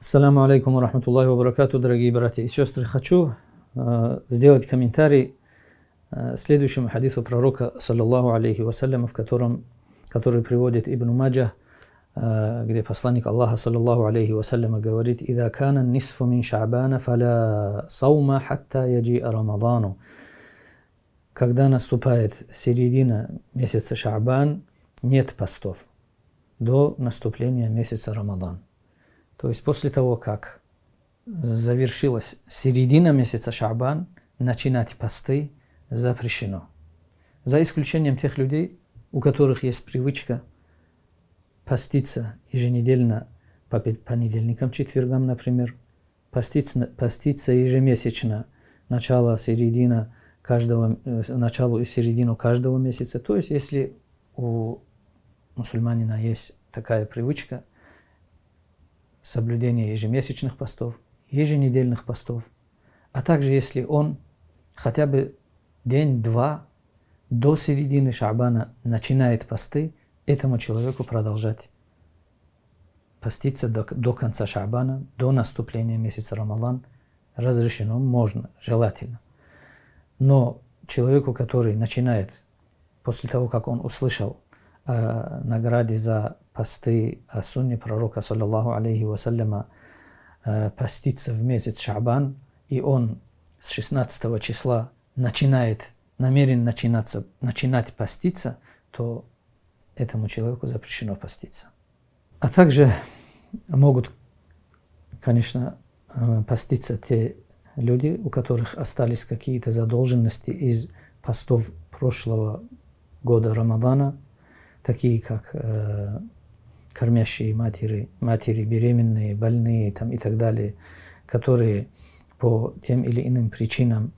Ассаламу алейкум ва рахматуллахи ва баракату, дорогие братья и сестры. Хочу э, сделать комментарий э, следующему хадису пророка, саллаллаху алейхи вассалям, в котором, который приводит Ибн Маджа, э, где посланник Аллаха, саллаллаху алейхи вассалям, говорит «Ида кана нисфу мин ша'бана фаля саума хатта яджи рамадану». Когда наступает середина месяца Ша'бан, нет постов до наступления месяца Рамадан. То есть после того, как завершилась середина месяца Шабан, начинать посты запрещено. За исключением тех людей, у которых есть привычка поститься еженедельно по понедельникам, четвергам, например, поститься, поститься ежемесячно, начало, середина каждого, э, начало и середину каждого месяца. То есть, если у мусульманина есть такая привычка – соблюдение ежемесячных постов, еженедельных постов, а также если он хотя бы день-два до середины Шабана начинает посты, этому человеку продолжать поститься до, до конца Шабана, до наступления месяца Рамалан, разрешено, можно, желательно. Но человеку, который начинает после того, как он услышал о э, награде за посты о сунне пророка, саллиллаху алейхи вассаляма, э, постится в месяц Шабан, и он с 16 числа начинает, намерен начинаться, начинать поститься, то этому человеку запрещено поститься. А также могут, конечно, э, поститься те люди, у которых остались какие-то задолженности из постов прошлого года Рамадана, такие как э, кормящие матери, матери, беременные, больные там, и так далее, которые по тем или иным причинам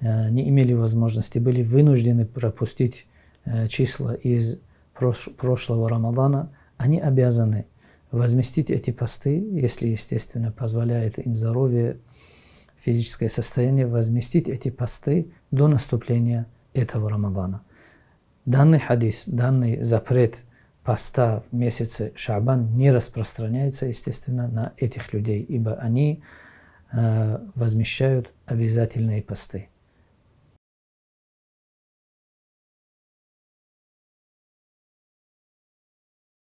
э, не имели возможности, были вынуждены пропустить э, числа из прош прошлого Рамадана, они обязаны возместить эти посты, если, естественно, позволяет им здоровье, физическое состояние, возместить эти посты до наступления этого Рамадана. Данный хадис, данный запрет – поста в месяце Шабан не распространяется, естественно, на этих людей, ибо они э, возмещают обязательные посты.